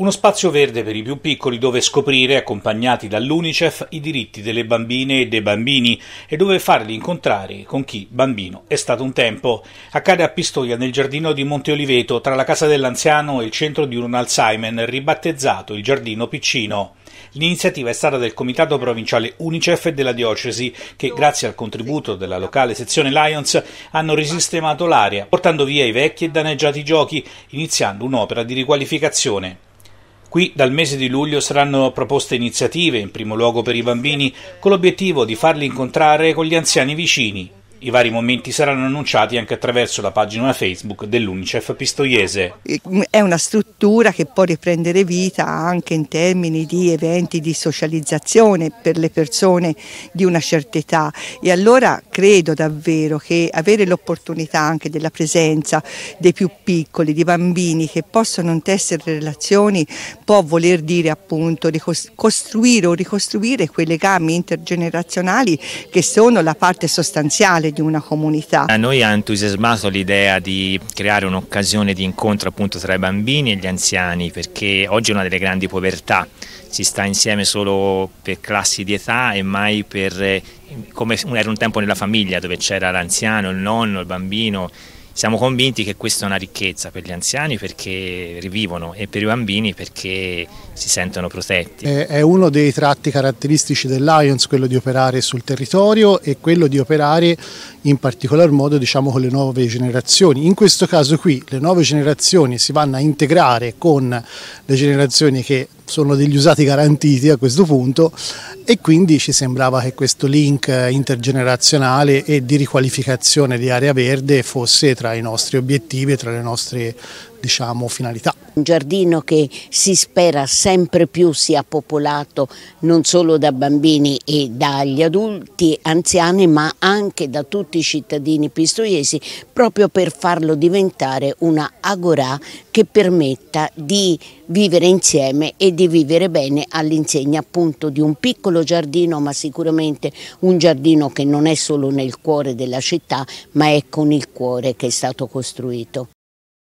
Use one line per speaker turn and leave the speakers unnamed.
Uno spazio verde per i più piccoli dove scoprire, accompagnati dall'UNICEF, i diritti delle bambine e dei bambini e dove farli incontrare con chi bambino è stato un tempo. Accade a Pistoia nel giardino di Monte Oliveto, tra la casa dell'anziano e il centro di un Alzheimer ribattezzato il Giardino Piccino. L'iniziativa è stata del Comitato Provinciale Unicef e della Diocesi, che grazie al contributo della locale sezione Lions hanno risistemato l'area, portando via i vecchi e danneggiati giochi, iniziando un'opera di riqualificazione. Qui dal mese di luglio saranno proposte iniziative, in primo luogo per i bambini, con l'obiettivo di farli incontrare con gli anziani vicini, i vari momenti saranno annunciati anche attraverso la pagina Facebook dell'Unicef Pistoiese.
Mm, è una struttura che può riprendere vita anche in termini di eventi di socializzazione per le persone di una certa età e allora credo davvero che avere l'opportunità anche della presenza dei più piccoli, di bambini che possono intessere relazioni può voler dire appunto costruire o ricostruire quei legami intergenerazionali che sono la parte sostanziale di una comunità. A
noi ha entusiasmato l'idea di creare un'occasione di incontro appunto tra i bambini e gli anziani perché oggi è una delle grandi povertà, si sta insieme solo per classi di età e mai per eh, come era un tempo nella famiglia dove c'era l'anziano, il nonno, il bambino siamo convinti che questa è una ricchezza per gli anziani perché rivivono e per i bambini perché si sentono protetti.
È uno dei tratti caratteristici del Lions quello di operare sul territorio e quello di operare in particolar modo diciamo, con le nuove generazioni. In questo caso qui le nuove generazioni si vanno a integrare con le generazioni che sono degli usati garantiti a questo punto e quindi ci sembrava che questo link intergenerazionale e di riqualificazione di area verde fosse tra i nostri obiettivi tra le nostre diciamo, finalità.
Un giardino che si spera sempre più sia popolato non solo da bambini e dagli adulti anziani ma anche da tutti i cittadini pistoiesi proprio per farlo diventare una agorà che permetta di vivere insieme e di vivere bene all'insegna appunto di un piccolo giardino ma sicuramente un giardino che non è solo nel cuore della città ma è con il cuore che è stato costruito.